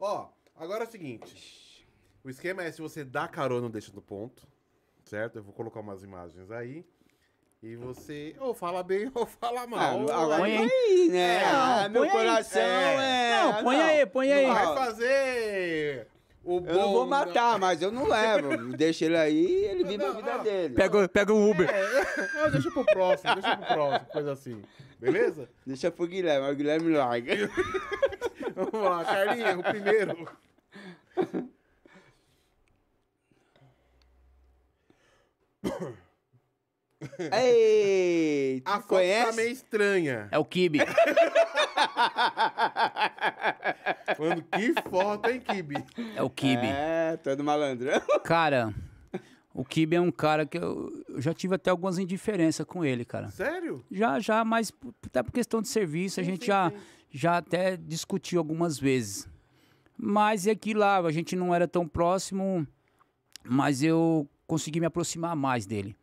Ó, agora é o seguinte. O esquema é se você dá carona ou deixa no ponto, certo? Eu vou colocar umas imagens aí. E você ou fala bem ou fala mal. Ah, agora põe aí, aí né? Não, ah, meu coração é. é... Não, põe não, aí, põe não aí. Vai fazer o bom. Eu não vou matar, da... mas eu não levo. Deixa ele aí ele vive a vida ah, dele. Pega, pega o Uber. É, é, deixa pro próximo, deixa pro próximo, coisa assim. Beleza? Deixa pro Guilherme, o Guilherme larga. Vamos lá, Carlinhos, o primeiro. Ei, a foto tá conhece? tá meio estranha. É o Kibe. Mano, que foto, hein, Kibe? É o Kibe. É, todo é malandrão. Cara, o Kibe é um cara que eu, eu já tive até algumas indiferenças com ele, cara. Sério? Já, já, mas até por questão de serviço, sim, a gente sim, já... Sim já até discutiu algumas vezes. Mas é que lá a gente não era tão próximo, mas eu consegui me aproximar mais dele.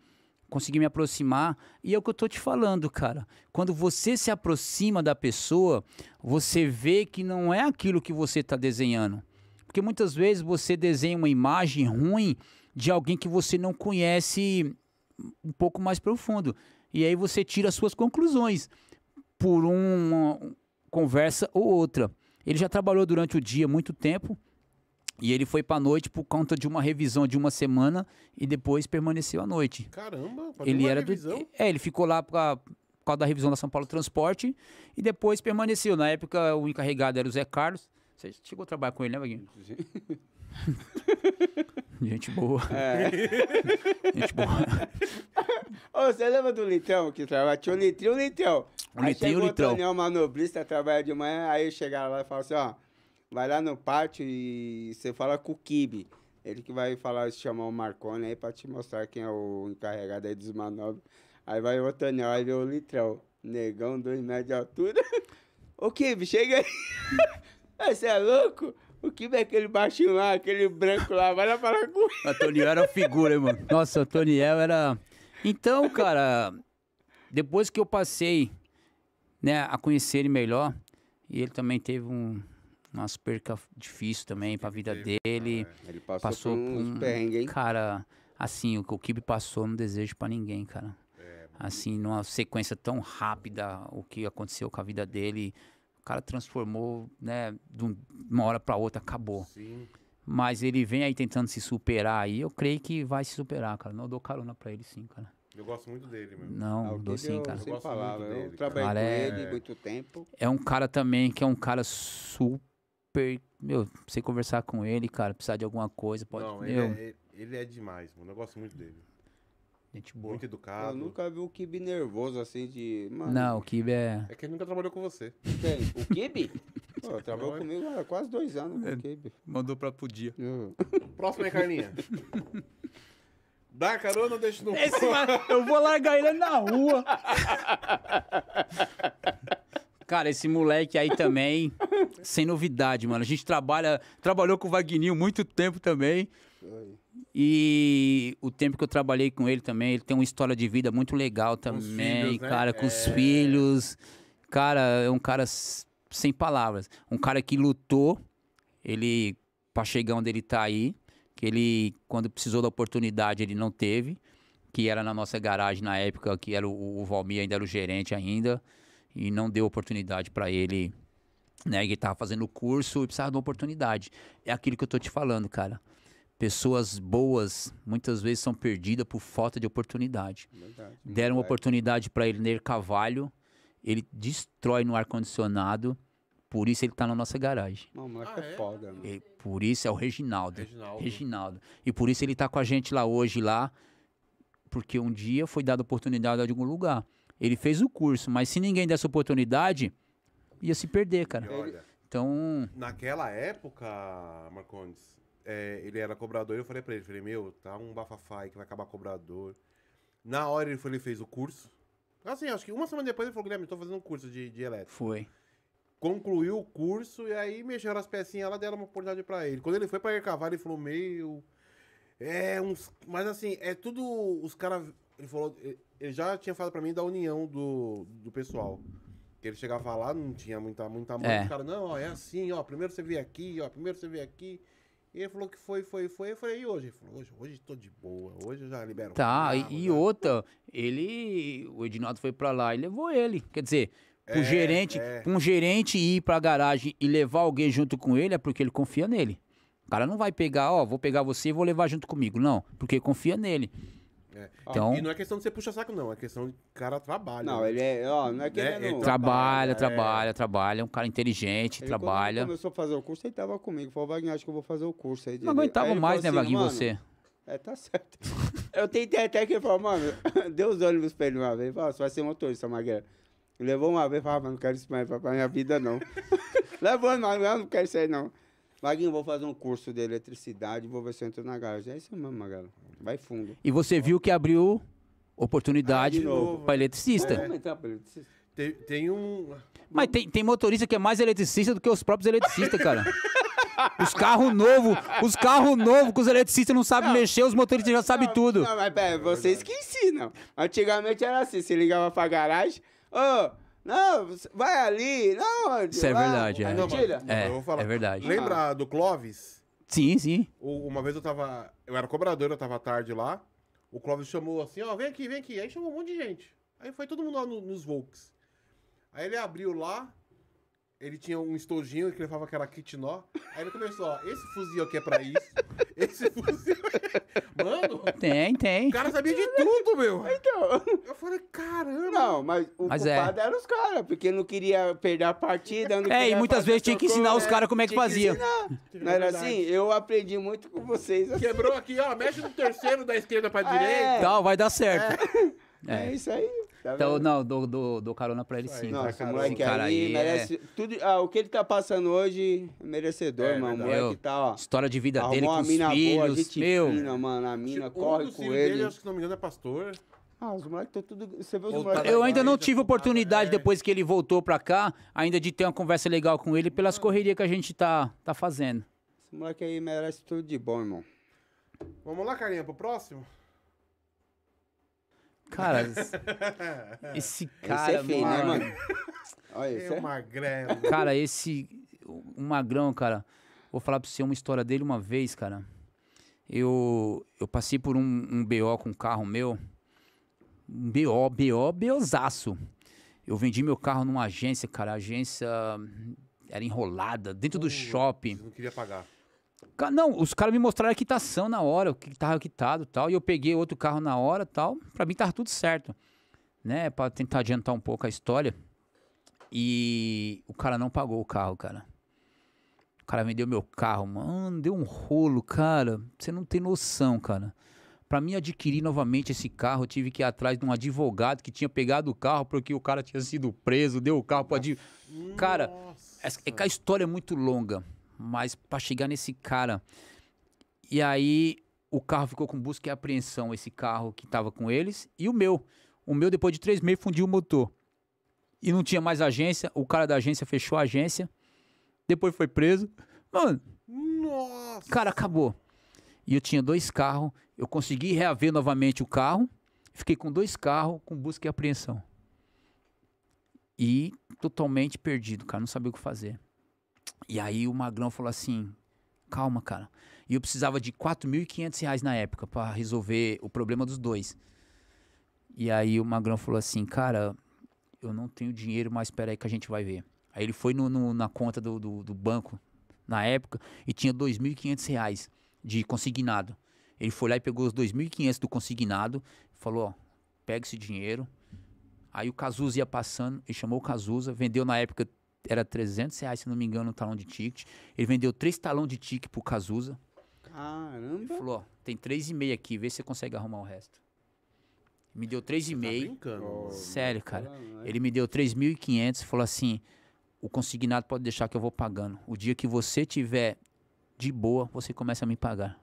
Consegui me aproximar, e é o que eu tô te falando, cara. Quando você se aproxima da pessoa, você vê que não é aquilo que você tá desenhando. Porque muitas vezes você desenha uma imagem ruim de alguém que você não conhece um pouco mais profundo. E aí você tira as suas conclusões por um, conversa ou outra. Ele já trabalhou durante o dia muito tempo e ele foi para noite por conta de uma revisão de uma semana e depois permaneceu à noite. Caramba, ele era revisão? do É, ele ficou lá para por causa da revisão da São Paulo Transporte e depois permaneceu. Na época o encarregado era o Zé Carlos. Você chegou a trabalhar com ele, né, Vaguinho? Gente boa. É. Gente boa. Ô, você lembra do Litrão que trabalha? Tinha o Litrinho e Litrão. Um aí chegou o Litrão. O Manobrista, trabalha de manhã, aí chegaram lá e falaram assim, ó, vai lá no pátio e você fala com o Kibe. Ele que vai falar, chamar o Marconi aí pra te mostrar quem é o encarregado aí dos manobras. Aí vai o Daniel, aí vê o Litrão. Negão, dois metros de altura. Ô, Kibe, chega aí. Você é louco? O que aquele baixinho lá, aquele branco lá, vai lá falar com Antoniel era figura, hein, mano. Nossa, Antoniel era. Então, cara, depois que eu passei né, a conhecer ele melhor, e ele também teve um, umas percas difíceis também pra vida dele. É, ele passou, passou por um perrengue, hein? Cara, assim, o que o Kibe passou, não desejo para ninguém, cara. É, assim, numa sequência tão rápida, o que aconteceu com a vida dele. O cara transformou, né, de uma hora para outra, acabou. Sim. Mas ele vem aí tentando se superar aí, eu creio que vai se superar, cara. Não dou carona para ele sim, cara. Eu gosto muito dele mesmo. Não, ah, dou sim, é cara. Eu, eu gosto falar, muito é dele, eu trabalhei cara. com é ele é... muito tempo. É um cara também que é um cara super, meu, você conversar com ele, cara, precisar de alguma coisa, pode, Não, meu... é, ele é demais, mano. Eu gosto muito dele. Gente boa. Muito educado. Eu nunca vi o Kibe nervoso assim de. Mano, não, o Kibe é. É que ele nunca trabalhou com você. Quem? O Kibe? Pô, trabalhou é? comigo há quase dois anos é, Kibe. Mandou pra podia. Eu... Próximo aí, Carlinha. Dá carona, deixa no Esse, Eu vou largar ele na rua. Cara, esse moleque aí também, sem novidade, mano. A gente trabalha, trabalhou com o Vagninho muito tempo também. Oi. E o tempo que eu trabalhei com ele também, ele tem uma história de vida muito legal também, filhos, né? cara, com é... os filhos. Cara, é um cara sem palavras. Um cara que lutou, ele, pra chegar onde ele tá aí, que ele, quando precisou da oportunidade, ele não teve, que era na nossa garagem na época, que era o, o Valmir ainda era o gerente ainda, e não deu oportunidade para ele, né? Ele tava fazendo o curso e precisava de uma oportunidade. É aquilo que eu tô te falando, cara. Pessoas boas muitas vezes são perdidas por falta de oportunidade. Verdade, Deram verdade. oportunidade para ele, Elner Cavalo, ele destrói no ar-condicionado, por isso ele está na nossa garagem. Não, moleque ah, é, é foda, mano. E por isso é o Reginaldo, Reginaldo. Reginaldo. E por isso ele está com a gente lá hoje, lá, porque um dia foi dada oportunidade a algum lugar. Ele fez o curso, mas se ninguém desse oportunidade, ia se perder, cara. Então. Naquela época, Marcondes, é, ele era cobrador, eu falei pra ele, falei, meu, tá um bafafá aí que vai acabar cobrador. Na hora ele foi, ele fez o curso. Assim, acho que uma semana depois ele falou, Guilherme, tô fazendo um curso de, de elétrico. Foi. Concluiu o curso e aí mexeram as pecinhas lá, deram uma oportunidade pra ele. Quando ele foi pra Ercavale, ele falou, meu... É uns... Mas assim, é tudo... Os caras... Ele falou... Ele já tinha falado pra mim da união do, do pessoal. Que ele chegava lá, não tinha muita, muita mão. É. Os caras, não, ó, é assim, ó. Primeiro você vê aqui, ó. Primeiro você vê aqui. E ele falou que foi, foi, foi. Eu falei, e hoje? Ele falou, hoje, hoje tô de boa, hoje eu já libero. Tá, carro, e outra, ele. O Edinaldo foi pra lá e levou ele. Quer dizer, pro é, gerente, é. um gerente ir pra garagem e levar alguém junto com ele é porque ele confia nele. O cara não vai pegar, ó, vou pegar você e vou levar junto comigo. Não, porque confia nele. É. Então, e não é questão de você puxar saco, não. É questão de cara trabalha. Não, né? ele é. Ó, não é que né? ele, é tá Trabalha, trabalha, trabalha, é trabalha, é um cara inteligente, ele, trabalha. Quando começou a fazer o curso, ele tava comigo. Falou, Vaguinho, acho que eu vou fazer o curso aí. Não aguentava aí mais, né, assim, você? É, tá certo. eu tentei até que ele falou, mano, deu os ônibus pra ele uma vez. Ele falou, ah, você vai ser motorista, Magrela. Levou uma vez e falou, ah, não quero isso mais pra minha vida, não. Levou, mas não quero isso aí, não. Maguinho, vou fazer um curso de eletricidade, vou ver se eu entro na garagem. É isso mesmo, Magrela. Vai fundo. E você viu que abriu oportunidade ah, para eletricista. Vamos eletricista. Tem, tem um. Mas tem, tem motorista que é mais eletricista do que os próprios eletricistas, cara. Os carros novos, os carros novos que os eletricistas não sabem não, mexer, os motoristas já sabem não, tudo. Não, mas pera, vocês que ensinam. Antigamente era assim, se ligava pra garagem, ô, oh, não, vai ali, não. Isso é verdade, é. Mentira. É, é, é verdade. Lembra do Clóvis? Sim, sim. Uma vez eu tava eu era cobrador, eu tava tarde lá. O Clóvis chamou assim, ó, vem aqui, vem aqui. Aí chamou um monte de gente. Aí foi todo mundo lá no, nos Volks. Aí ele abriu lá, ele tinha um estojinho que ele falava kit nó. Aí ele começou, ó, esse fuzil aqui é pra isso. Esse fuzil. É Mano! Tem, tem. O cara sabia de tudo, meu. Então. Eu falei, caramba. Não, mas o mas é. culpado é. eram os caras, porque não queria perder a partida. é, e muitas vezes tinha que ensinar os caras como é que, fazia. Que não era assim? Eu aprendi muito com vocês. Assim. Quebrou aqui, ó, mexe no terceiro da esquerda pra é. direita. Tá, vai dar certo. É. é. é isso aí. Tá então, não, dou, dou, dou carona pra ele sim. Não, esse moleque cara aí, é merece. É... Tudo, ah, o que ele tá passando hoje é merecedor, é, mano. O moleque tá, ó. História de vida dele com os filhos. Boa, gente meu. Fina, mano. A mina tipo, corre um com ele. Dele, acho que não me engano, é pastor. Ah, os moleques estão tá tudo. Você vê os moleques. Eu tá ainda não tive oportunidade, depois que ele voltou pra cá, ainda de ter uma conversa legal com ele pelas correrias que a gente tá, tá fazendo. Esse moleque aí merece tudo de bom, irmão. Vamos lá, carinha, pro próximo? Cara, esse cara. Esse é feio, né, mano? Olha, esse é Magrão. Cara, esse. O magrão, cara. Vou falar pra você uma história dele uma vez, cara. Eu, eu passei por um, um BO com um carro meu. Um BO, BO, BOzaço. Eu vendi meu carro numa agência, cara. A agência era enrolada, dentro uh, do shopping. Não queria pagar. Não, os caras me mostraram a quitação na hora, o que tava quitado tal. E eu peguei outro carro na hora tal. Pra mim tava tudo certo. Né? Pra tentar adiantar um pouco a história. E o cara não pagou o carro, cara. O cara vendeu meu carro, mano. Deu um rolo, cara. Você não tem noção, cara. Pra mim adquirir novamente esse carro, eu tive que ir atrás de um advogado que tinha pegado o carro porque o cara tinha sido preso, deu o carro pra. advogado. Cara, é, é que a história é muito longa. Mas para chegar nesse cara. E aí o carro ficou com busca e apreensão, esse carro que estava com eles, e o meu. O meu, depois de três meses, fundiu o motor. E não tinha mais agência, o cara da agência fechou a agência, depois foi preso. Mano, Nossa. cara, acabou. E eu tinha dois carros, eu consegui reaver novamente o carro, fiquei com dois carros, com busca e apreensão. E totalmente perdido, cara, não sabia o que fazer. E aí o Magrão falou assim: calma, cara. E eu precisava de 4.500 reais na época para resolver o problema dos dois. E aí o Magrão falou assim: cara, eu não tenho dinheiro, mas espera aí que a gente vai ver. Aí ele foi no, no na conta do, do, do, banco, na época, e tinha 2.500 reais de consignado. Ele foi lá e pegou os 2.500 do consignado, falou: ó, pega esse dinheiro. Aí o Cazuza ia passando, e chamou o Cazuza, vendeu na época era 300 reais, se não me engano, um talão de ticket. Ele vendeu três talões de ticket pro Cazuza. Caramba. Ele falou, ó, tem três e meio aqui, vê se você consegue arrumar o resto. Me deu três e tá meio. Sério, tá cara. Né? Ele me deu 3.500 e falou assim, o consignado pode deixar que eu vou pagando. O dia que você tiver de boa, você começa a me pagar.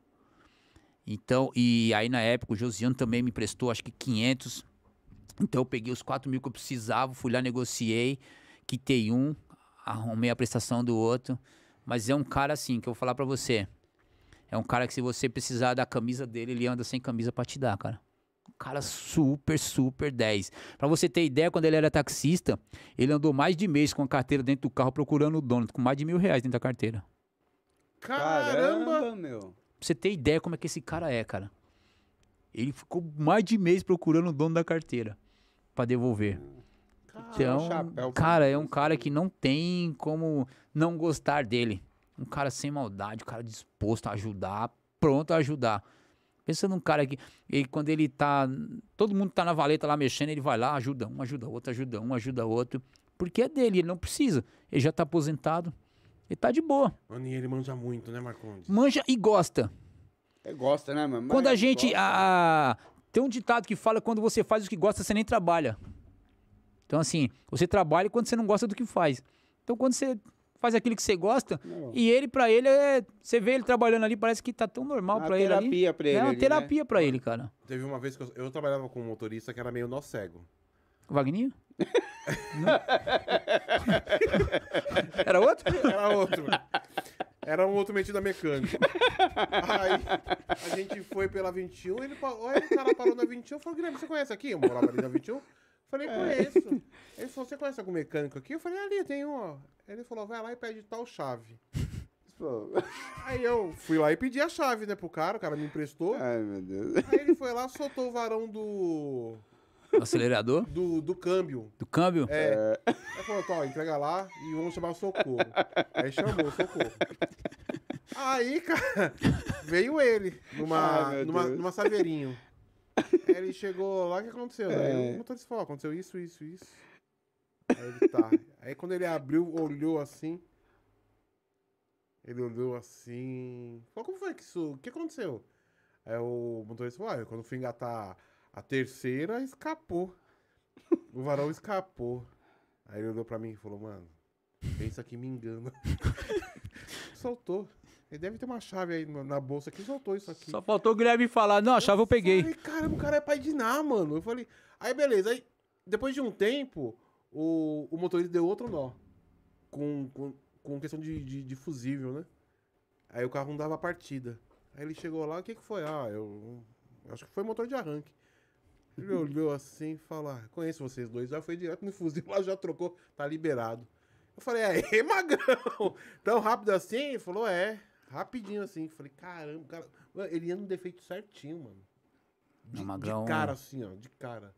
Então, e aí na época o Josiano também me emprestou, acho que 500. Então eu peguei os 4 mil que eu precisava, fui lá, negociei, quitei um, arrumei a prestação do outro. Mas é um cara assim, que eu vou falar para você. É um cara que se você precisar da camisa dele, ele anda sem camisa pra te dar, cara. Um cara super, super 10. Pra você ter ideia, quando ele era taxista, ele andou mais de mês com a carteira dentro do carro procurando o dono, com mais de mil reais dentro da carteira. Caramba, meu. Pra você ter ideia como é que esse cara é, cara. Ele ficou mais de mês procurando o dono da carteira para devolver. Hum. Então, chapéu, cara, é um cara assim. que não tem como não gostar dele. Um cara sem maldade, um cara disposto a ajudar, pronto a ajudar. Pensa num cara que, ele, quando ele tá, todo mundo tá na valeta lá mexendo, ele vai lá, ajuda um, ajuda outro, ajuda um, ajuda outro. Porque é dele, ele não precisa. Ele já tá aposentado, ele tá de boa. Mano, e ele manja muito, né, Marcondes? Manja e gosta. É, gosta, né, mano? Quando a gente, a, a, tem um ditado que fala, quando você faz o que gosta, você nem trabalha. Então, assim, você trabalha quando você não gosta do que faz. Então, quando você faz aquilo que você gosta, e ele, para ele, é, você vê ele trabalhando ali, parece que tá tão normal para ele. É terapia para ele. É uma terapia é né? para ele, cara. Teve uma vez que eu, eu, trabalhava com um motorista que era meio nó cego. O Wagninho? era outro? Era outro. Era um outro metido a mecânico. Aí a gente foi pela 21, ele, aí o cara parou na 21 e falou: Guilherme, você conhece aqui? Eu morava ali na 21. Falei, é. conheço. É. Ele falou, você conhece algum mecânico aqui? Eu falei, ali tem um, ó. Ele falou, vai lá e pede tal chave. Aí eu fui lá e pedi a chave, né, pro cara, o cara me emprestou. Ai, meu Deus. Aí ele foi lá, soltou o varão do. acelerador? Do, do câmbio. Do câmbio? É. é. Aí falou, tá, ó, entrega lá e vamos chamar o socorro. Aí chamou o socorro. Aí, cara, veio ele numa, Ai, numa, numa saveirinho ele chegou lá, o que aconteceu? É. o motorista falou, aconteceu isso, isso, isso. Aí ele tá. Aí quando ele abriu, olhou assim. Ele olhou assim. Falou, como foi que isso? O que aconteceu? Aí o motorista falou, ah, quando fui engatar a terceira, escapou. O varão escapou. Aí ele olhou pra mim e falou, mano, pensa que me engana. Soltou. Ele deve ter uma chave aí na bolsa que soltou isso aqui. Só faltou o Guilherme falar, não, a chave eu, eu peguei. Falei, caramba, o cara é pai de Ná, mano. Eu falei, aí beleza. Aí, depois de um tempo, o, o motorista deu outro nó. Com, com, com questão de, de, de fusível, né? Aí o carro não dava partida. Aí ele chegou lá, o que que foi? Ah, eu... Acho que foi motor de arranque. Ele olhou assim e falou, ah, conheço vocês dois. Já foi direto no fuzil, lá já trocou, tá liberado. Eu falei, é, aê, magrão! Tão rápido assim? Ele falou, é. Rapidinho assim. Falei, caramba, cara. Ele ia no defeito certinho, mano. De, Magrão... de cara, assim, ó. De cara.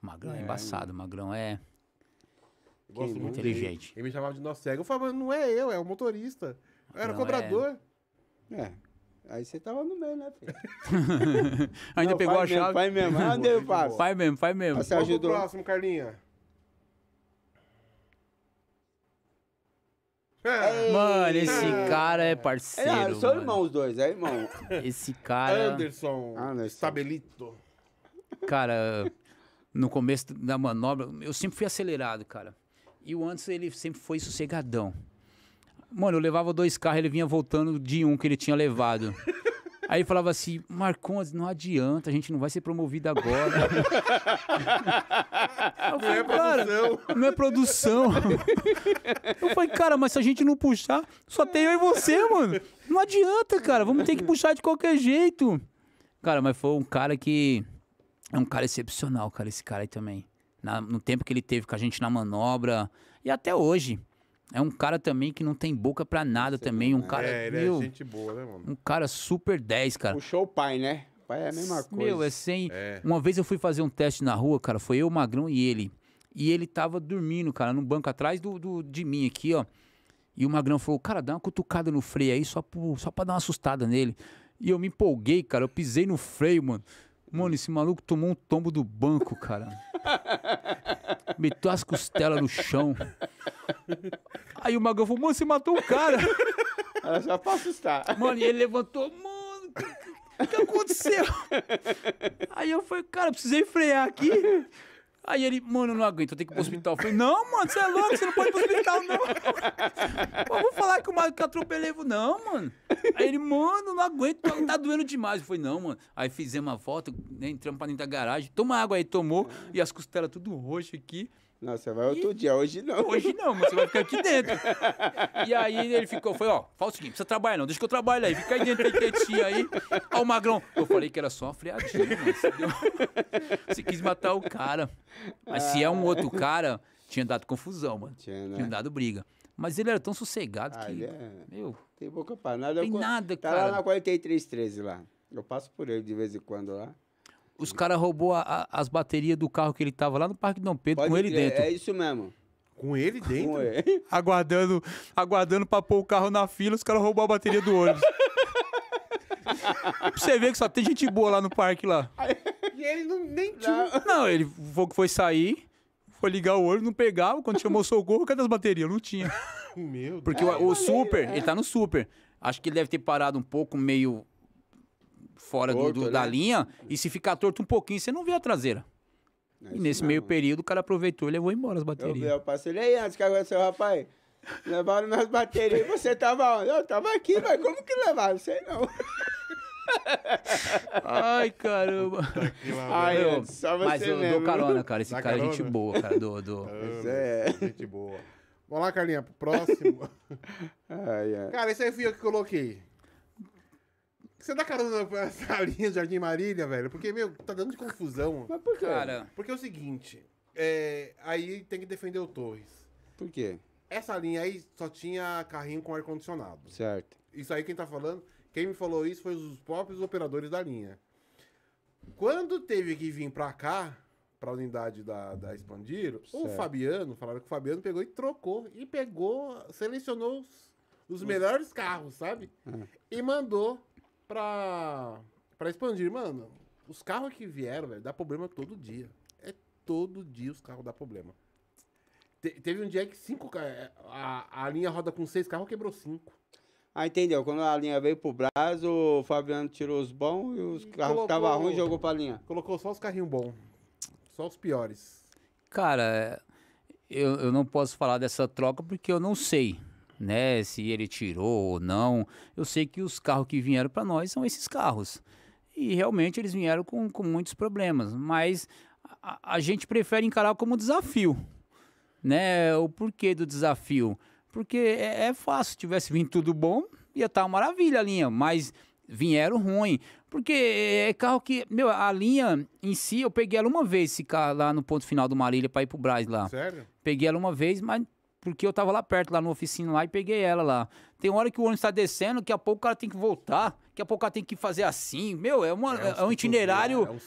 Magrão é, é embaçado. Magrão é. gosto é muito inteligente. Ele, ele me chamava de nosso cego. Eu falava, não é eu, é o motorista. Eu era é cobrador. É... é. Aí você tava no meio, né, filho? Ainda não, pegou a mesmo, chave. Pai mesmo, ah, pai mesmo. Pai mesmo, pai mesmo. Você ajudou. próximo, Carlinha. É. Mano, esse é. cara é, é parceiro. É, são irmãos os dois, é irmão. Esse cara. Anderson, Anderson. Estabelito. Cara, no começo da manobra, eu sempre fui acelerado, cara. E o Anderson, ele sempre foi sossegadão. Mano, eu levava dois carros, ele vinha voltando de um que ele tinha levado. Aí falava assim, Marcondes, não adianta, a gente não vai ser promovido agora. eu falei, não é cara, produção. Não é produção. Eu falei, cara, mas se a gente não puxar, só tem eu e você, mano. Não adianta, cara, vamos ter que puxar de qualquer jeito. Cara, mas foi um cara que... É um cara excepcional, cara, esse cara aí também. Na, no tempo que ele teve com a gente na manobra e até hoje. É um cara também que não tem boca pra nada também. Um né? cara. É, ele é gente boa, né, mano? Um cara super 10, cara. Puxou o pai, né? pai é a mesma coisa. Meu, é sem. É. Uma vez eu fui fazer um teste na rua, cara. Foi eu, o Magrão e ele. E ele tava dormindo, cara, no banco atrás do, do, de mim aqui, ó. E o Magrão falou, cara, dá uma cutucada no freio aí só, pro, só pra dar uma assustada nele. E eu me empolguei, cara. Eu pisei no freio, mano. Mano, esse maluco tomou um tombo do banco, cara. Meteu as costelas no chão. Aí o Magão falou, mano, você matou um cara. Ela só pra assustar. Mano, e ele levantou, mano, o que, que aconteceu? Aí eu falei, cara, precisei frear aqui. Aí ele, mano, eu não aguento, eu tenho que ir pro hospital. Eu falei, não, mano, você é louco, você não pode ir pro hospital, não. Eu vou falar que o Marco que atropelei. não, mano. Aí ele, mano, não aguento, tá, tá doendo demais. Eu falei, não, mano. Aí fizemos uma volta, né, entramos pra dentro da garagem, toma água aí, tomou, e as costelas tudo roxo aqui. Não, você vai outro dia, hoje não. Hoje não, mas você vai ficar aqui dentro. e aí ele ficou, foi, ó, fala o seguinte, precisa trabalhar não, deixa que eu trabalho aí, fica aí dentro aí quietinho aí. Ó o Magrão, eu falei que era só uma freadinha, você, você quis matar o cara. Mas ah. se é um outro ah. cara, tinha dado confusão, mano. Tinha, né? tinha dado briga. Mas ele era tão sossegado ah, que. É... Meu. Tem boca pra nada. Tem eu... nada, tá cara. Tá lá na 4313 lá. Eu passo por ele de vez em quando lá. Os caras roubou a, a, as baterias do carro que ele tava lá no Parque Dom Pedro Pode com ele crer, dentro. É isso mesmo. Com ele dentro? Com ele. Aguardando, aguardando pra pôr o carro na fila, os caras roubou a bateria do ônibus. pra você ver que só tem gente boa lá no parque lá. E ele não, nem tinha. Não, ele foi, foi sair, foi ligar o olho, não pegava. Quando chamou socorro, cadê as baterias? Não tinha. Meu Porque é, o, o valeu, Super, é. ele tá no Super. Acho que ele deve ter parado um pouco, meio fora Torto, do, do, da né? linha, e se ficar torto um pouquinho, você não vê a traseira. É e nesse meio período, o cara aproveitou e levou embora as baterias. Eu, eu passei, e antes que aconteceu, rapaz? Levaram minhas baterias. Você tava onde? Eu tava aqui, mas como que levaram? Sei não. Ai, caramba. Ai, eu, só você mas eu mesmo. dou carona, cara. Esse Dá cara é gente boa, cara. Do, do... É. Gente boa. Vamos lá, Carlinha, pro próximo. ai, ai. Cara, esse aí fui eu que coloquei. Você dá tá carona pra linha Jardim Marília, velho? Porque, meu, tá dando de confusão. Mas por quê? Cara. Porque é o seguinte, é, aí tem que defender o Torres. Por quê? Essa linha aí só tinha carrinho com ar-condicionado. Certo. Isso aí quem tá falando, quem me falou isso foi os próprios operadores da linha. Quando teve que vir pra cá, pra unidade da, da Expandir, o Fabiano, falaram que o Fabiano pegou e trocou. E pegou, selecionou os, os melhores carros, sabe? Ah. E mandou pra, pra expandir. Mano, os carros que vieram, velho, dá problema todo dia. É todo dia os carros dá problema. Te, teve um dia que cinco é, a, a linha roda com seis carros, quebrou cinco. Ah, entendeu? Quando a linha veio pro Brás, o Fabiano tirou os bons e os e carros colocou, que estavam ruins jogou pra linha. Colocou só os carrinhos bons. Só os piores. Cara, é, eu, eu não posso falar dessa troca porque eu não sei né? Se ele tirou ou não. Eu sei que os carros que vieram para nós são esses carros. E realmente eles vieram com, com muitos problemas, mas a, a gente prefere encarar como desafio, né? O porquê do desafio? Porque é, é fácil, tivesse vindo tudo bom, ia estar tá uma maravilha a linha, mas vieram ruim. Porque é, é carro que. Meu, a linha em si, eu peguei ela uma vez, esse carro lá no ponto final do Marília para ir pro Brás lá. Sério? Peguei ela uma vez, mas porque eu tava lá perto, lá na oficina lá, e peguei ela lá. Tem hora que o ônibus tá descendo, que a pouco o cara tem que voltar, que a pouco ela tem que fazer assim. Meu, é, uma, é, é, é um itinerário.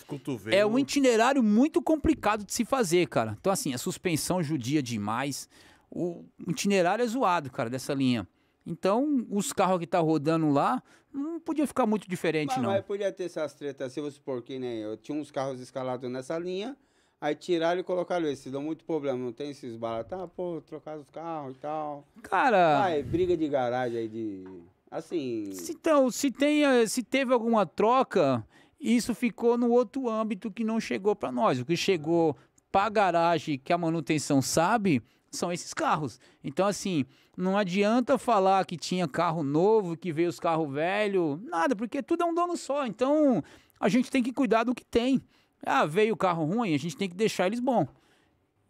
É, é um itinerário muito complicado de se fazer, cara. Então, assim, a suspensão judia demais. O itinerário é zoado, cara, dessa linha. Então, os carros que tá rodando lá não podia ficar muito diferente, mas, não. Mas podia ter essas tretas, se assim, você supor que nem eu. Tinha uns carros escalados nessa linha. Aí tiraram e colocaram esse. Dão muito problema, não tem esses balas. Tá, pô, trocaram os carros e tal. Cara. é briga de garagem aí de. Assim. então, se, tem, eh, se teve alguma troca, isso ficou no outro âmbito que não chegou para nós. O que chegou pra garagem que a manutenção sabe são esses carros. Então, assim, não adianta falar que tinha carro novo, que veio os carros velhos, nada, porque tudo é um dono só. Então, a gente tem que cuidar do que tem. Ah, veio o carro ruim, a gente tem que deixar eles bom.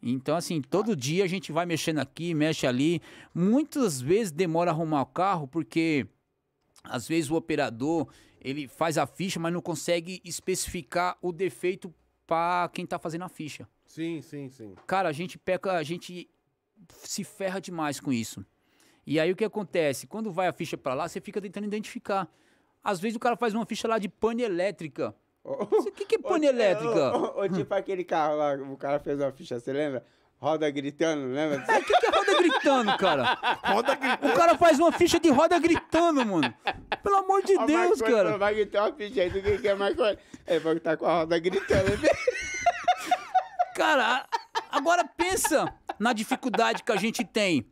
Então, assim, todo dia a gente vai mexendo aqui, mexe ali. Muitas vezes demora arrumar o carro, porque às vezes o operador ele faz a ficha, mas não consegue especificar o defeito para quem está fazendo a ficha. Sim, sim, sim. Cara, a gente peca, a gente se ferra demais com isso. E aí o que acontece? Quando vai a ficha para lá, você fica tentando identificar. Às vezes o cara faz uma ficha lá de pane elétrica. O que, que é pônei elétrica? Ou tipo aquele carro lá, o cara fez uma ficha, você lembra? Roda gritando, lembra? O é, que, que é roda gritando, cara? Roda gritando. O cara faz uma ficha de roda gritando, mano. Pelo amor de Deus, Marconi, cara. Vai gritar uma ficha aí do é que, é mais coisa. É, vai estar com a roda gritando. Né? cara, agora pensa na dificuldade que a gente tem.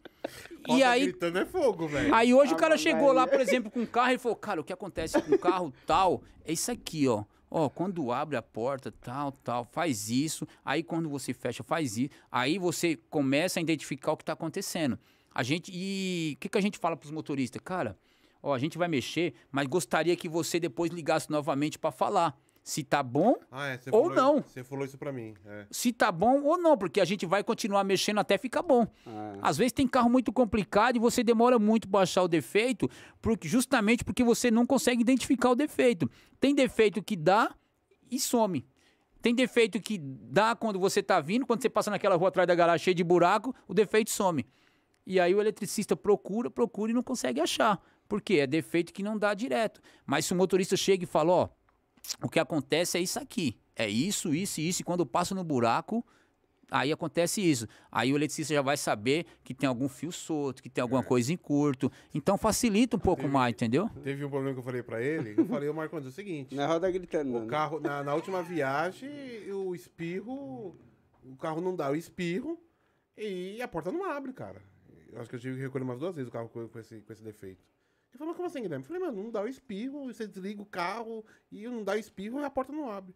Roda e aí, gritando é fogo, velho. Aí hoje o ah, cara chegou lá, por exemplo, com um carro e falou: Cara, o que acontece com o carro tal é isso aqui, ó ó, oh, quando abre a porta, tal, tal, faz isso. Aí quando você fecha, faz isso. Aí você começa a identificar o que está acontecendo. A gente e o que, que a gente fala para os motoristas, cara? Ó, oh, a gente vai mexer, mas gostaria que você depois ligasse novamente para falar se tá bom ah, é, ou falou, não. Você falou isso para mim. É. Se tá bom ou não, porque a gente vai continuar mexendo até ficar bom. é. Às vezes tem carro muito complicado e você demora muito para achar o defeito, porque, justamente porque você não consegue identificar o defeito. Tem defeito que dá e some. Tem defeito que dá quando você tá vindo, quando você passa naquela rua atrás da garagem cheia de buraco, o defeito some. E aí o eletricista procura, procura e não consegue achar. porque É defeito que não dá direto. Mas se o motorista chega e fala, ó, o que acontece é isso aqui. É isso, isso e isso. E quando eu passo no buraco, aí acontece isso. Aí o eletricista já vai saber que tem algum fio solto, que tem alguma é. coisa em curto. Então facilita um pouco teve, mais, entendeu? Teve um problema que eu falei para ele. Eu falei, ô Marco, é o seguinte. Na roda gritando. O né? carro, na, na, última viagem, o espirro. O carro não dá o espirro e a porta não abre, cara. Eu acho que eu tive que recolher umas duas vezes o carro com, esse, com esse defeito. Ele falou, como assim, Guilherme? Eu falei, mano, não dá o espirro, você desliga o carro e não dá o espirro e a porta não abre.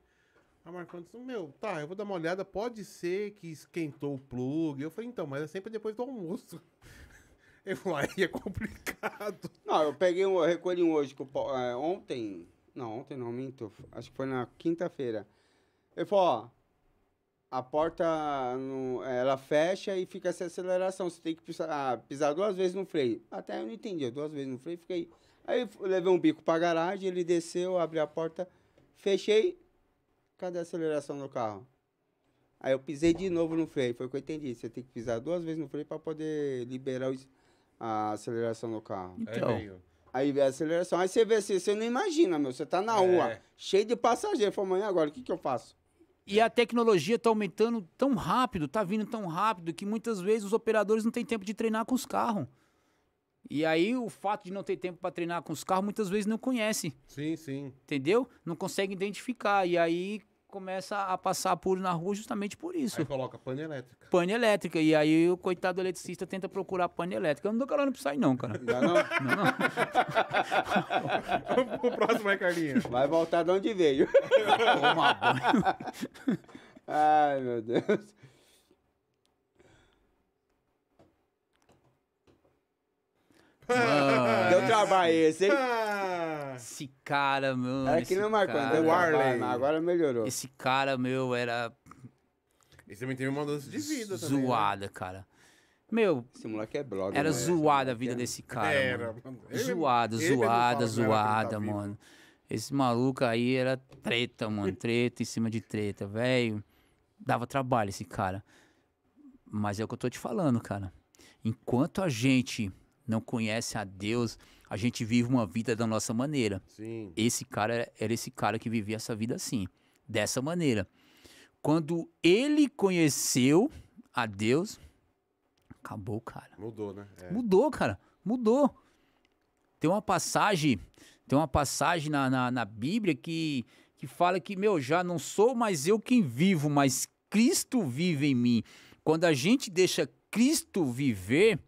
A disse, meu, tá, eu vou dar uma olhada, pode ser que esquentou o plug. Eu falei, então, mas é sempre depois do almoço. Eu falei, aí é complicado. Não, eu peguei um, eu recolhi um hoje, que eu, é, ontem, não, ontem não, minto, acho que foi na quinta-feira. Ele falou, ó, a porta ela fecha e fica essa aceleração. Você tem que pisar, ah, pisar duas vezes no freio. Até eu não entendi, duas vezes no freio, fiquei. Aí levei um bico a garagem, ele desceu, abri a porta, fechei. Cadê a aceleração do carro? Aí eu pisei de novo no freio, foi o que eu entendi. Você tem que pisar duas vezes no freio para poder liberar os, a aceleração do carro. Então. aí vem a aceleração. Aí você vê assim, você não imagina, meu. Você tá na é. rua, cheio de passageiro. Falei, amanhã agora, o que, que eu faço? E a tecnologia está aumentando tão rápido, está vindo tão rápido, que muitas vezes os operadores não têm tempo de treinar com os carros. E aí o fato de não ter tempo para treinar com os carros, muitas vezes não conhece. Sim, sim. Entendeu? Não consegue identificar. E aí começa a passar puro na rua justamente por isso. Aí coloca pane elétrica. Pane elétrica. E aí o coitado eletricista tenta procurar pane elétrica. Eu não dou carona pra sair, não, cara. Não, não. não, não. próximo é Carlinhos. Vai voltar de onde veio. Toma banho. Ai, meu Deus. Mano, Deu trabalho esse, hein? Ah. Esse cara, meu Era que não marcou, cara, né? o Arley. Agora melhorou. Esse cara, meu, era. Esse também teve uma mudança de vida, também, né? Zoada, né? cara. Meu. Esse moleque é blog. Era né? zoada a vida é. desse cara. Era, mano. Ele, zoada, ele zoada, tá zoada, mano. Esse maluco aí era treta, mano. Treta em cima de treta, velho. Dava trabalho esse cara. Mas é o que eu tô te falando, cara. Enquanto a gente não conhece a Deus, a gente vive uma vida da nossa maneira. Sim. Esse cara era esse cara que vivia essa vida assim, dessa maneira. Quando ele conheceu a Deus, acabou, cara. Mudou, né? É. Mudou, cara. Mudou. Tem uma passagem, tem uma passagem na, na, na Bíblia que, que fala que, meu, já não sou mais eu quem vivo, mas Cristo vive em mim. Quando a gente deixa Cristo viver,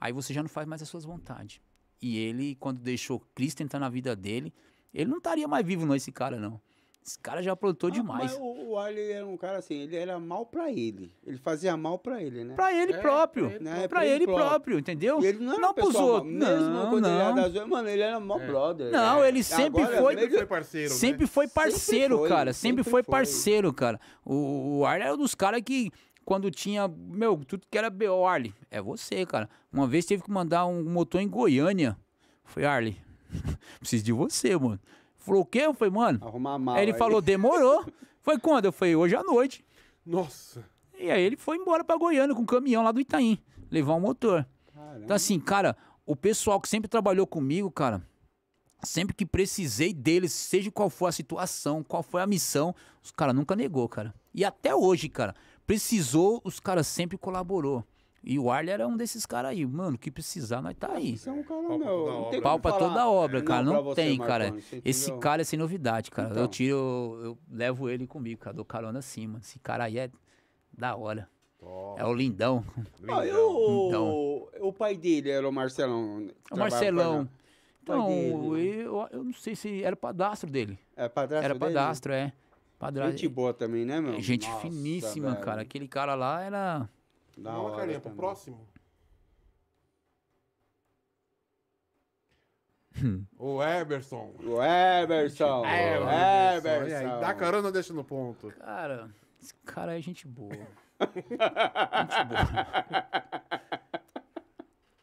Aí você já não faz mais as suas vontades. E ele, quando deixou Cristo entrar na vida dele, ele não estaria mais vivo, não, esse cara, não. Esse cara já aprontou ah, demais. o, o Ali era um cara assim, ele era mal para ele. Ele fazia mal para ele, né? Para ele é, próprio. É, né? Para ele, ele próprio. próprio, entendeu? E ele não, não pros outros. Não, não. Ele zoa, mano, ele era mal é. brother. Não, né? ele sempre Agora, foi. Sempre foi parceiro. Né? Sempre né? foi parceiro, sempre foi, cara. Sempre, sempre foi parceiro, cara. O, o Arley era um dos caras que quando tinha, meu, tudo que era BO, Arley. É você, cara. Uma vez teve que mandar um motor em Goiânia. Foi, Arley, preciso de você, mano. Falou, o quê? Eu falei, mano. Arrumar a mala. Aí ele aí. falou, demorou. foi quando? Eu falei, hoje à noite. Nossa. E aí ele foi embora pra Goiânia com um caminhão lá do Itaim, levar um motor. Caramba. Então, assim, cara, o pessoal que sempre trabalhou comigo, cara, sempre que precisei deles, seja qual for a situação, qual foi a missão, os caras nunca negou, cara. E até hoje, cara, precisou, os caras sempre colaborou. E o Arley era um desses caras aí, mano, que precisar, nós tá ah, aí. Você é um cara, não tem né? Pau pra toda a obra, é, cara. Não, não tem, cara. Esse cara é sem novidade, cara. Então. Eu tiro, eu, eu levo ele comigo, cara. Dou carona assim, mano. Esse cara aí é da hora. Oh. É o Lindão. Lindão. Ah, eu, Lindão. O pai dele era o Marcelão. Né? O Marcelão. Então, né? eu, eu, não sei se era padastro dele. É, padastro era dele? padastro, é. Padrasto. Gente é, boa também, né, meu? Gente Nossa, finíssima, velho. cara. Aquele cara lá era. Dá uma carinha, pro próximo. Hum. O Eberson. O Eberson. É, o Eberson. Eberson. aí, dá carona, deixa no ponto. Cara, esse cara é gente boa. gente boa.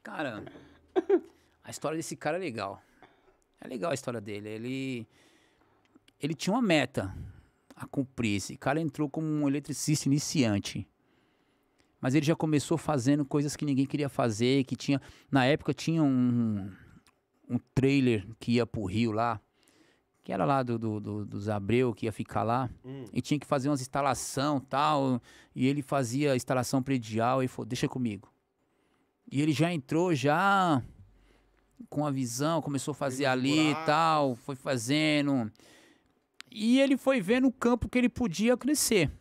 Cara, a história desse cara é legal. É legal a história dele. Ele, ele tinha uma meta a cumprir. Esse cara entrou como um eletricista iniciante. Mas ele já começou fazendo coisas que ninguém queria fazer, que tinha. Na época tinha um, um trailer que ia pro Rio lá, que era lá do, do, do dos Abreu, que ia ficar lá, hum. e tinha que fazer umas instalação tal, e ele fazia instalação predial, e falou, deixa comigo. E ele já entrou, já com a visão, começou a fazer ali e tal, foi fazendo, e ele foi vendo o campo que ele podia crescer.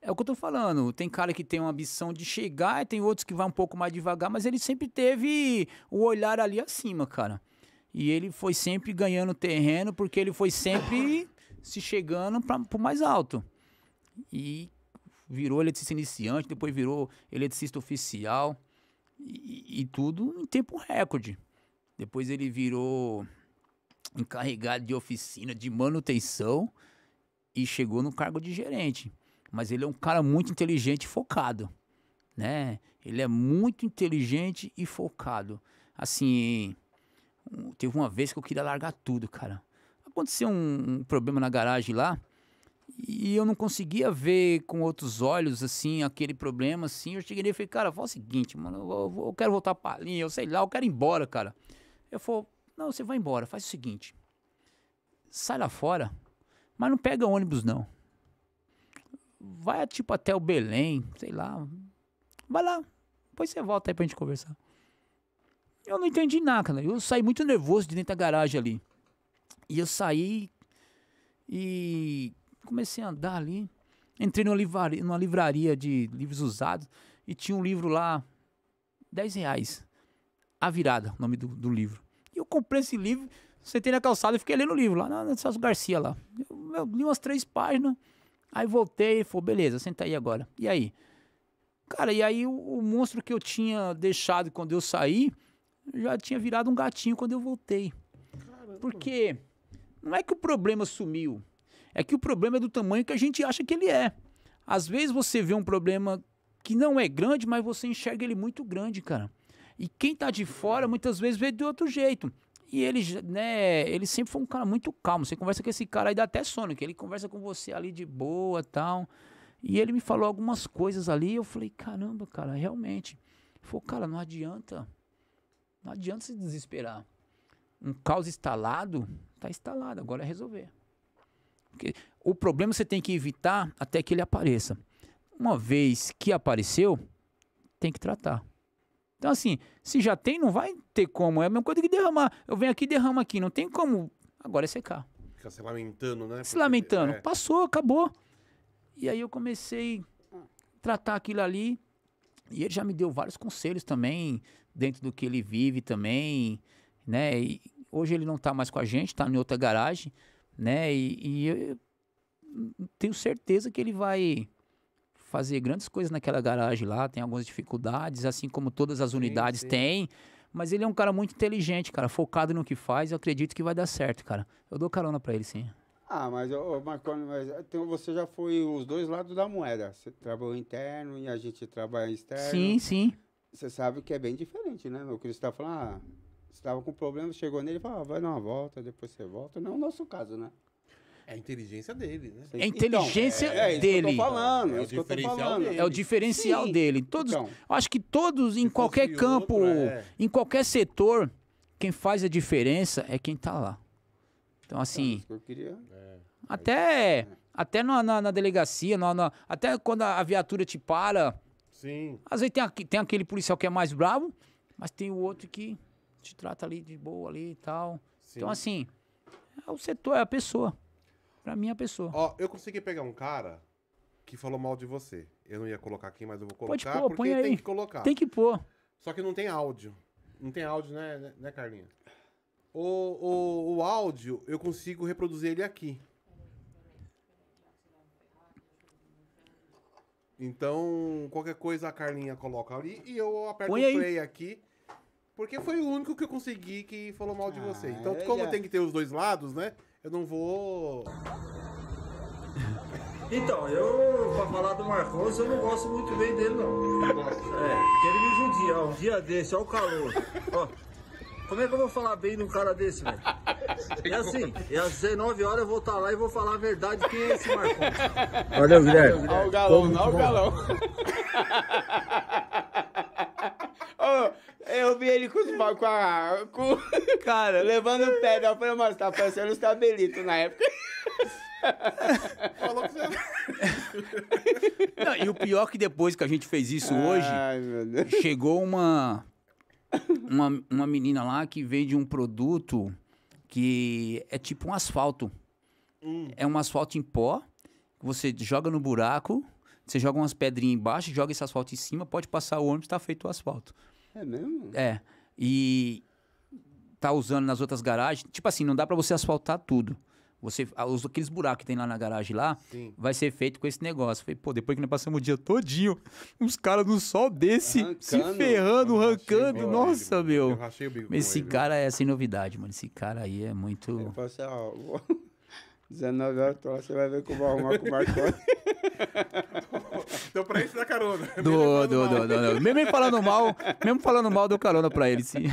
É o que eu tô falando. Tem cara que tem uma ambição de chegar, tem outros que vai um pouco mais devagar, mas ele sempre teve o olhar ali acima, cara. E ele foi sempre ganhando terreno, porque ele foi sempre se chegando para o mais alto. E virou eletricista iniciante, depois virou eletricista oficial e, e tudo em tempo recorde. Depois ele virou encarregado de oficina, de manutenção e chegou no cargo de gerente. Mas ele é um cara muito inteligente e focado, né? Ele é muito inteligente e focado. Assim, teve uma vez que eu queria largar tudo, cara. Aconteceu um, um problema na garagem lá e eu não conseguia ver com outros olhos, assim, aquele problema, assim. Eu cheguei e falei, cara, fala o seguinte, mano, eu, eu quero voltar pra linha, eu sei lá, eu quero ir embora, cara. Eu falei, não, você vai embora, faz o seguinte. Sai lá fora, mas não pega ônibus não. Vai tipo até o Belém, sei lá. Vai lá, depois você volta aí pra gente conversar. Eu não entendi nada, cara. Né? Eu saí muito nervoso de dentro da garagem ali. E eu saí e comecei a andar ali. Entrei numa livraria, numa livraria de livros usados e tinha um livro lá, 10 reais. A Virada, o nome do, do livro. E eu comprei esse livro, sentei na calçada e fiquei lendo o livro lá na, na Celso Garcia lá. Eu, eu, li umas três páginas, aí voltei e falei, beleza, senta aí agora. E aí? Cara, e aí o, o monstro que eu tinha deixado quando eu saí já tinha virado um gatinho quando eu voltei. Caramba. Porque não é que o problema sumiu, é que o problema é do tamanho que a gente acha que ele é. Às vezes você vê um problema que não é grande, mas você enxerga ele muito grande, cara. E quem tá de fora muitas vezes vê de outro jeito. E ele, né, ele sempre foi um cara muito calmo. Você conversa com esse cara aí dá até sono, que ele conversa com você ali de boa, tal. E ele me falou algumas coisas ali, eu falei: "Caramba, cara, realmente". Foi "Cara, não adianta. Não adianta se desesperar. Um caos instalado, tá instalado, agora é resolver". Porque o problema você tem que evitar até que ele apareça. Uma vez que apareceu, tem que tratar. Então, assim, se já tem, não vai ter como. É a mesma coisa que derramar. Eu venho aqui e derramo aqui. Não tem como. Agora é secar. Fica se lamentando, né? Se lamentando. É. Passou, acabou. E aí eu comecei a tratar aquilo ali. E ele já me deu vários conselhos também, dentro do que ele vive também, né? E hoje ele não tá mais com a gente, tá em outra garagem, né? E, e eu tenho certeza que ele vai fazer grandes coisas naquela garagem lá, tem algumas dificuldades, assim como todas as unidades sim, sim. têm. Mas ele é um cara muito inteligente, cara, focado no que faz, eu acredito que vai dar certo, cara. Eu dou carona para ele, sim. Ah, mas, ô, Marconi, mas então você já foi os dois lados da moeda. Você trabalhou interno e a gente trabalha externo. Sim, sim. Você sabe que é bem diferente, né? O Cris tá falando, ah, estava com problema, chegou nele e falou, ah, vai dar uma volta, depois você volta. Não é o nosso caso, né? É a inteligência dele, né? É a então, inteligência então, é, é dele. que eu tô então. falando, é, é o diferencial dele. É o diferencial Sim. dele. Todos, então, acho que todos, em qualquer campo, outro, é. em qualquer setor, quem faz a diferença é quem tá lá. Então, então assim. É eu queria. É. Até, até na, na, na delegacia, na, na, até quando a viatura te para. Sim. Às vezes tem, tem aquele policial que é mais bravo, mas tem o outro que te trata ali de boa ali e tal. Sim. Então, assim, é o setor, é a pessoa pra minha pessoa. Ó, eu consegui pegar um cara que falou mal de você. Eu não ia colocar aqui, mas eu vou colocar Pode pôr, porque põe aí. tem que colocar. Tem que pôr. Só que não tem áudio. Não tem áudio, né, né, né Carlinha? O, o, o áudio, eu consigo reproduzir ele aqui. Então, qualquer coisa a Carlinha coloca ali e eu aperto o play aqui. Porque foi o único que eu consegui que falou mal de você. Ah, então, é, como tem que ter os dois lados, né? Eu não vou. Então, eu, pra falar do Marcos, eu não gosto muito bem dele, não. É, porque ele me judia, ó, um dia desse, ó o calor. Ó, como é que eu vou falar bem de um cara desse, velho? É assim, é às 19 horas eu vou estar tá lá e vou falar a verdade quem é esse Marcos. Valeu, Guilherme. Olha o galão, olha o galão vi ele com os pau, com a. Com, cara. levando o pé. Né? Eu falei, mas tá parecendo os tabelitos na época. Não, e o pior é que depois que a gente fez isso hoje, Ai, chegou uma, uma, uma menina lá que vende um produto que é tipo um asfalto. Hum. É um asfalto em pó, você joga no buraco, você joga umas pedrinhas embaixo, joga esse asfalto em cima, pode passar o ônibus, tá feito o asfalto. É mesmo? É. E tá usando nas outras garagens. Tipo assim, não dá para você asfaltar tudo. Você, ah, aqueles buracos que tem lá na garagem lá, Sim. vai ser feito com esse negócio. falei, pô, depois que nós passamos o dia todinho, uns caras no sol desse, arrancando, se ferrando, arrancando. Nossa, ele, meu. esse ele. cara é sem novidade, mano. Esse cara aí é muito. Eu passei, ó, 19 horas, você vai ver como arrumar com o Marconi. Deu pra isso da carona. Do, do, do, do, Mesmo falando mal, mesmo falando mal, deu carona pra ele, sim.